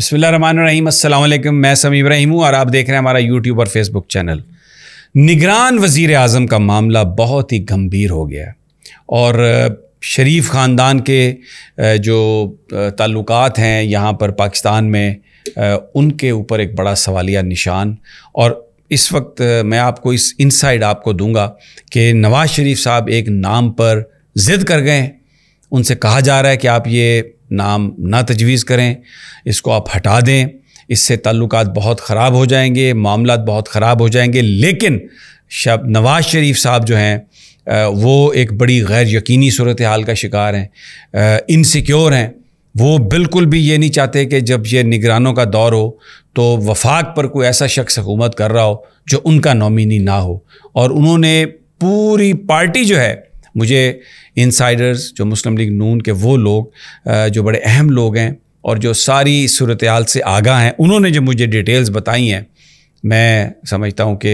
बसमीम मैं समी इब्राहिम हूँ और आप देख रहे हैं हमारा यूट्यूब और फेसबुक चैनल निगरान वज़ी अजम का मामला बहुत ही गंभीर हो गया और शरीफ ख़ानदान के जो ताल्लुक हैं यहाँ पर पाकिस्तान में उनके ऊपर एक बड़ा सवालिया निशान और इस वक्त मैं आपको इस इनसाइड आपको दूंगा कि नवाज़ शरीफ साहब एक नाम पर ज़िद कर गए उनसे कहा जा रहा है कि आप ये नाम ना तजवीज़ करें इसको आप हटा दें इससे ताल्लुक बहुत ख़राब हो जाएंगे मामला बहुत ख़राब हो जाएंगे लेकिन शब नवाज़ शरीफ साहब जो हैं वो एक बड़ी गैर यकीनी सूरत हाल का शिकार हैं इनसिक्योर हैं वो बिल्कुल भी ये नहीं चाहते कि जब ये निगरानों का दौर हो तो वफाक पर कोई ऐसा शख्स हुकूमत कर रहा हो जो उनका नॉमिनी ना हो और उन्होंने पूरी पार्टी जो है मुझे इनसाइडर्स जो मुस्लिम लीग नून के वो लोग जो बड़े अहम लोग हैं और जो सारी सूरत हाल से आगा हैं उन्होंने जो मुझे डिटेल्स बताई हैं मैं समझता हूँ कि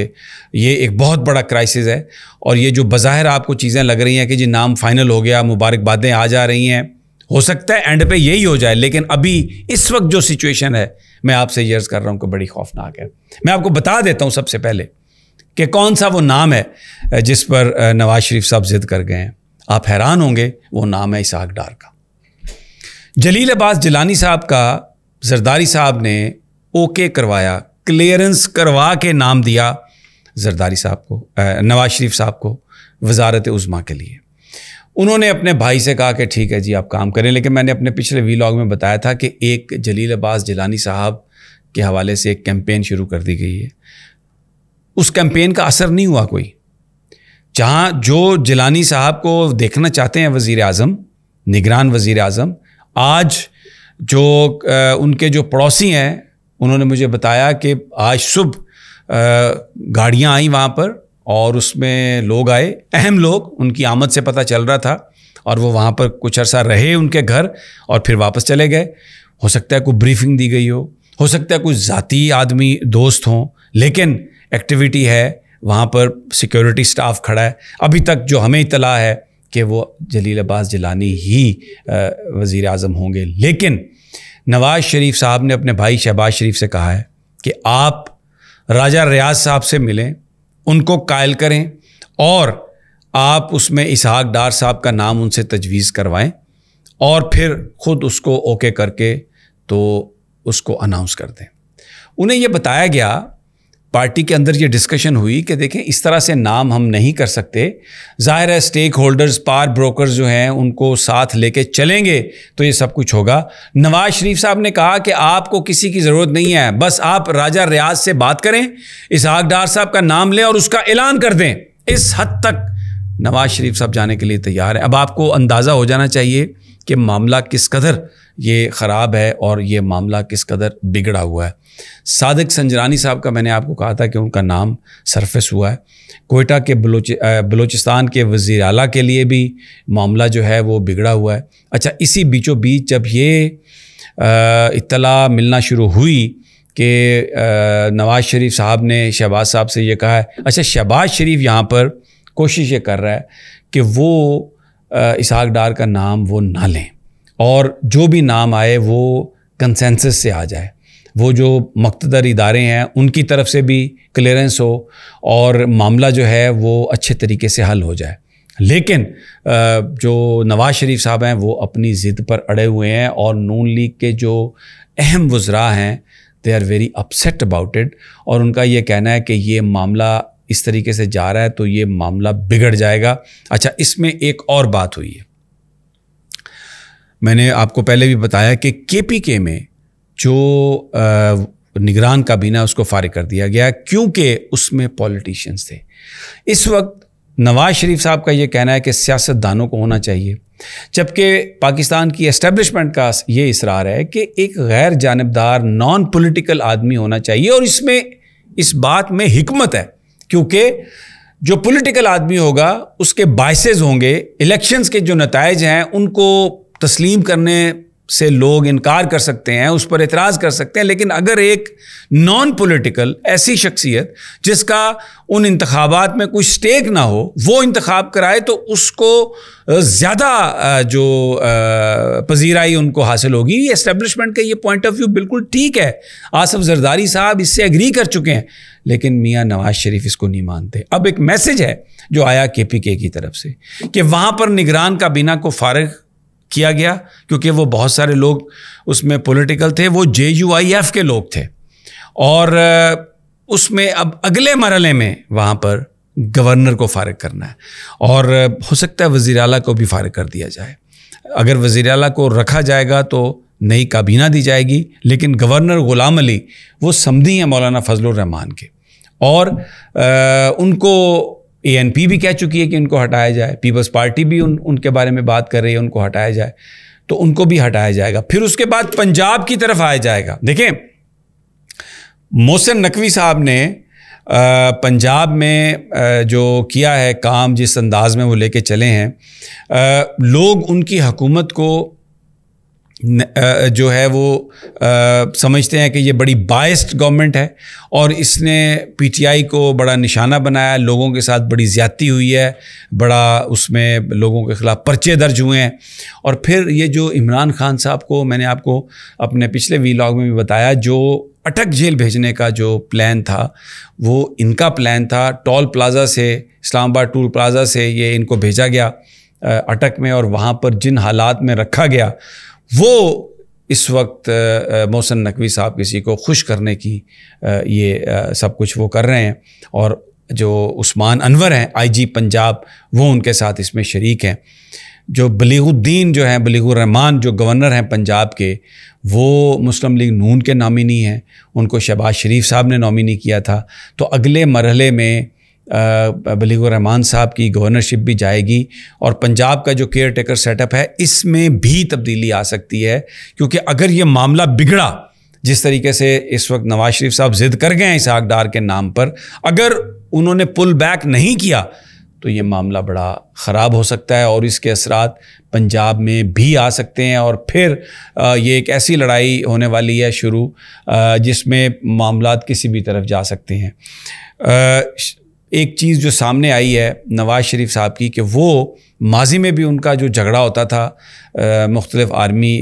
ये एक बहुत बड़ा क्राइसिस है और ये जो बाहर आपको चीज़ें लग रही हैं कि जी नाम फाइनल हो गया मुबारकबादें आ जा रही हैं हो सकता है एंड पे यही हो जाए लेकिन अभी इस वक्त जो सिचुएशन है मैं आपसे यर्ज़ कर रहा हूँ कि बड़ी खौफनाक है मैं आपको बता देता हूँ सबसे पहले कि कौन सा वो नाम है जिस पर नवाज शरीफ साहब जिद कर गए हैं आप हैरान होंगे वो नाम है इसहाक डार का जलील अब्बास जिलानी साहब का जरदारी साहब ने ओके करवाया क्लियरेंस करवा के नाम दिया जरदारी साहब को नवाज शरीफ साहब को वजारत उज़मा के लिए उन्होंने अपने भाई से कहा कि ठीक है जी आप काम करें लेकिन मैंने अपने पिछले वीलॉग में बताया था कि एक जलील अब्बास जिलानी साहब के हवाले से एक कैंपेन शुरू कर दी गई है उस कैंपेन का असर नहीं हुआ कोई जहाँ जो जिलानी साहब को देखना चाहते हैं वज़ी अजम निगरान वज़ी अजम आज जो आ, उनके जो पड़ोसी हैं उन्होंने मुझे बताया कि आज सुबह गाड़ियाँ आई वहाँ पर और उसमें लोग आए अहम लोग उनकी आमद से पता चल रहा था और वो वहाँ पर कुछ अरसा रहे उनके घर और फिर वापस चले गए हो सकता है कोई ब्रीफिंग दी गई हो हो सकता है कोई ज़ाती आदमी दोस्त हों लेकिन एक्टिविटी है वहाँ पर सिक्योरिटी स्टाफ खड़ा है अभी तक जो हमें इतला है कि वो जलील अब्बास जलानी ही वज़ी अजम होंगे लेकिन नवाज़ शरीफ साहब ने अपने भाई शहबाज शरीफ से कहा है कि आप राजा रियाज साहब से मिलें उनको कायल करें और आप उसमें इसहाक डार साहब का नाम उनसे तजवीज़ करवाएं और फिर ख़ुद उसको ओके करके तो उसको अनाउंस कर दें उन्हें यह बताया गया पार्टी के अंदर ये डिस्कशन हुई कि देखें इस तरह से नाम हम नहीं कर सकते ज़ाहिर है स्टेक होल्डर्स पार ब्रोकर्स जो हैं उनको साथ लेके चलेंगे तो ये सब कुछ होगा नवाज शरीफ साहब ने कहा कि आपको किसी की ज़रूरत नहीं है बस आप राजा रियाज से बात करें इस डार साहब का नाम लें और उसका ऐलान कर दें इस हद तक नवाज शरीफ साहब जाने के लिए तैयार है अब आपको अंदाज़ा हो जाना चाहिए कि मामला किस कदर ये ख़राब है और ये मामला किस कदर बिगड़ा हुआ है सादक संजरानी साहब का मैंने आपको कहा था कि उनका नाम सरफेस हुआ है कोयटा के बलोच बलोचिस्तान के वज़ी अला के लिए भी मामला जो है वो बिगड़ा हुआ है अच्छा इसी बीचों बीच जब ये इतला मिलना शुरू हुई कि नवाज़ शरीफ साहब ने शहबाज साहब से ये कहा है अच्छा शहबाज शरीफ यहाँ पर कोशिश ये कर रहा है कि वो इसहाक डार का नाम वो ना लें और जो भी नाम आए वो कंसेंसस से आ जाए वो जो मकतदर इदारे हैं उनकी तरफ से भी क्लियरेंस हो और मामला जो है वो अच्छे तरीके से हल हो जाए लेकिन जो नवाज़ शरीफ साहब हैं वो अपनी ज़िद पर अड़े हुए हैं और नून लीग के जो अहम वज्रा हैं they are very upset about it और उनका ये कहना है कि ये मामला इस तरीके से जा रहा है तो ये मामला बिगड़ जाएगा अच्छा इसमें एक और बात हुई है मैंने आपको पहले भी बताया कि के पी के में जो निगरान काबीना उसको फारिग कर दिया गया क्योंकि उसमें पॉलिटिशियंस थे इस वक्त नवाज शरीफ साहब का ये कहना है कि सियासतदानों को होना चाहिए जबकि पाकिस्तान की एस्टेब्लिशमेंट का ये इसरार है कि एक गैर जानबदार नॉन पॉलिटिकल आदमी होना चाहिए और इसमें इस बात में हमत है क्योंकि जो पॉलिटिकल आदमी होगा उसके बाइसेज़ होंगे इलेक्शंस के जो नतज हैं उनको तस्लीम करने से लोग इनकार कर सकते हैं उस पर एतराज़ कर सकते हैं लेकिन अगर एक नॉन पॉलिटिकल ऐसी शख्सियत जिसका उन इंतबात में कोई स्टेक ना हो वो इंतखब कराए तो उसको ज़्यादा जो पजीराई उनको हासिल होगी ये इस्टेब्लिशमेंट का ये पॉइंट ऑफ व्यू बिल्कुल ठीक है आसफ जरदारी साहब इससे एग्री कर चुके हैं लेकिन मियाँ नवाज शरीफ इसको नहीं मानते अब एक मैसेज है जो आया के पी के की तरफ से कि वहाँ पर निगरान का बिना को फारग किया गया क्योंकि वो बहुत सारे लोग उसमें पॉलिटिकल थे वो जे यू आई एफ के लोग थे और उसमें अब अगले मरहले में वहाँ पर गवर्नर को फारग करना है और हो सकता है वज़ी अला को भी फारग कर दिया जाए अगर वज़ी अला को रखा जाएगा तो नई काबीना दी जाएगी लेकिन गवर्नर ग़ुलाम अली वो समधी हैं मौलाना फजल रहमान के और आ, उनको ए एन पी भी कह चुकी है कि उनको हटाया जाए पीपल्स पार्टी भी उन उनके बारे में बात कर रही है उनको हटाया जाए तो उनको भी हटाया जाएगा फिर उसके बाद पंजाब की तरफ आया जाएगा देखें मोहसिन नकवी साहब ने पंजाब में जो किया है काम जिस अंदाज में वो लेके चले हैं लोग उनकी हकूमत को जो है वो समझते हैं कि ये बड़ी बाइस्ड गवर्नमेंट है और इसने पीटीआई को बड़ा निशाना बनाया लोगों के साथ बड़ी ज्यादती हुई है बड़ा उसमें लोगों के ख़िलाफ़ पर्चे दर्ज हुए हैं और फिर ये जो इमरान खान साहब को मैंने आपको अपने पिछले वीलॉग में भी बताया जो अटक जेल भेजने का जो प्लान था वो इनका प्लान था टोल प्लाज़ा से इस्लामाबाद टूल प्लाज़ा से ये इनको भेजा गया अटक में और वहाँ पर जिन हालात में रखा गया वो इस वक्त मोहसन नकवी साहब किसी को खुश करने की ये सब कुछ वो कर रहे हैं और जो उस्मान अनवर हैं आईजी पंजाब वो उनके साथ इसमें शरीक हैं जो बलीगुद्दीन जो हैं बलीगुररहमान जो गवर्नर हैं पंजाब के वो मुस्लिम लीग नून के नामिनी हैं उनको शहबाज शरीफ साहब ने नॉमिनी किया था तो अगले मरहले में बलीग रहमान साहब की गवर्नरशिप भी जाएगी और पंजाब का जो केयर टेकर सेटअप है इसमें भी तब्दीली आ सकती है क्योंकि अगर ये मामला बिगड़ा जिस तरीके से इस वक्त नवाज शरीफ साहब जिद कर गए हैं इस डार के नाम पर अगर उन्होंने पुल बैक नहीं किया तो ये मामला बड़ा ख़राब हो सकता है और इसके असरात पंजाब में भी आ सकते हैं और फिर ये एक ऐसी लड़ाई होने वाली है शुरू जिसमें मामला किसी भी तरफ जा सकते हैं एक चीज़ जो सामने आई है नवाज़ शरीफ साहब की कि वो माजी में भी उनका जो झगड़ा होता था मुख्तलिफ आर्मी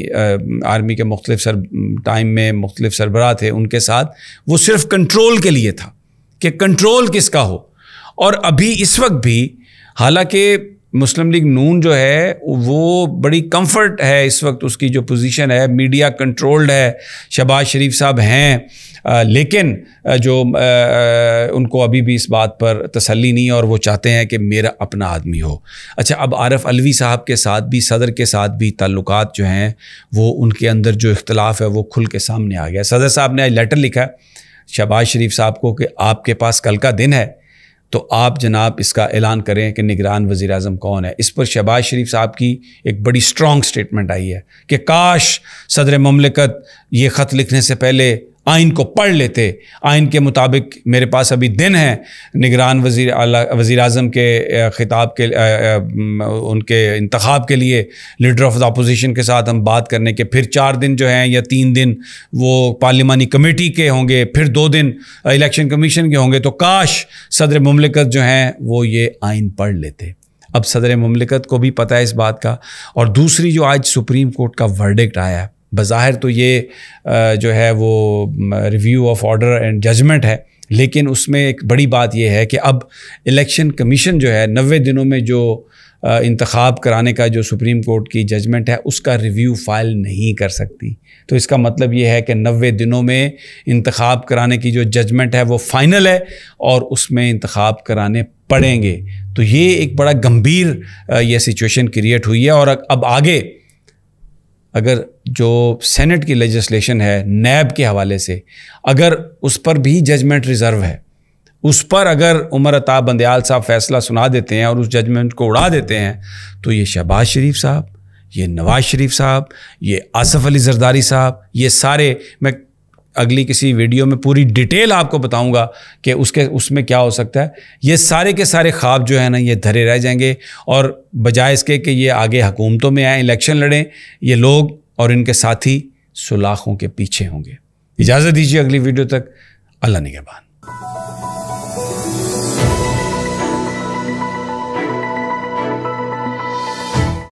आर्मी के मुख्तलिफ सर टाइम में मुख्तलिफ सरबरा थे उनके साथ वो सिर्फ कंट्रोल के लिए था कि कंट्रोल किसका हो और अभी इस वक्त भी हालांकि मुस्लिम लीग नून जो है वो बड़ी कंफर्ट है इस वक्त उसकी जो पोजीशन है मीडिया कंट्रोल्ड है शबाज शरीफ साहब हैं लेकिन जो आ, उनको अभी भी इस बात पर तसल्ली नहीं और वो चाहते हैं कि मेरा अपना आदमी हो अच्छा अब आरफ अलवी साहब के साथ भी सदर के साथ भी ताल्लुक जो हैं वो उनके अंदर जो इख्तलाफ है वो खुल के सामने आ गया सदर साहब ने आज लेटर लिखा शबाज शरीफ साहब को कि आपके पास कल का दिन है तो आप जनाब इसका ऐलान करें कि निगरान वज़ी अजम कौन है इस पर शहबाज शरीफ साहब की एक बड़ी स्ट्रॉन्ग स्टेटमेंट आई है कि काश सदर ममलिकत ये ख़त लिखने से पहले आइन को पढ़ लेते आइन के मुताबिक मेरे पास अभी दिन है निगरान वजीर वज़ी अजम के ख़िताब के उनके इंतखब के लिए लीडर ऑफ द अपोजिशन के साथ हम बात करने के फिर चार दिन जो हैं या तीन दिन वो पार्लिमानी कमेटी के होंगे फिर दो दिन इलेक्शन कमीशन के होंगे तो काश सदर ममलिकत जो हैं वो ये आइन पढ़ लेते अब सदर ममलिकत को भी पता है इस बात का और दूसरी जो आज सुप्रीम कोर्ट का वर्डिक्ट आया है बाहिर तो ये जो है वो review of order and judgement है लेकिन उसमें एक बड़ी बात यह है कि अब इलेक्शन कमीशन जो है नबे दिनों में जो इंतखब कराने का जो सुप्रीम कोर्ट की जजमेंट है उसका रिव्यू फाइल नहीं कर सकती तो इसका मतलब ये है कि नबे दिनों में इंतखब कराने की जो जजमेंट है वो फ़ाइनल है और उसमें इंतखब कराने पड़ेंगे तो ये एक बड़ा गंभीर ये सिचुएशन क्रिएट हुई है और अब आगे अगर जो सेनेट की लेजिस्लेशन है नैब के हवाले से अगर उस पर भी जजमेंट रिज़र्व है उस पर अगर उमर अताब बंदयाल साहब फैसला सुना देते हैं और उस जजमेंट को उड़ा देते हैं तो ये शहबाज शरीफ साहब ये नवाज शरीफ साहब ये आसफ़ अली जरदारी साहब ये सारे मैं अगली किसी वीडियो में पूरी डिटेल आपको बताऊंगा कि उसके उसमें क्या हो सकता है ये सारे के सारे ख्वाब जो है ना ये धरे रह जाएंगे और बजाय इसके कि ये आगे हुकूमतों में आए इलेक्शन लड़ें ये लोग और इनके साथी सुलाखों के पीछे होंगे इजाज़त दीजिए अगली वीडियो तक अल्लाह निगहबान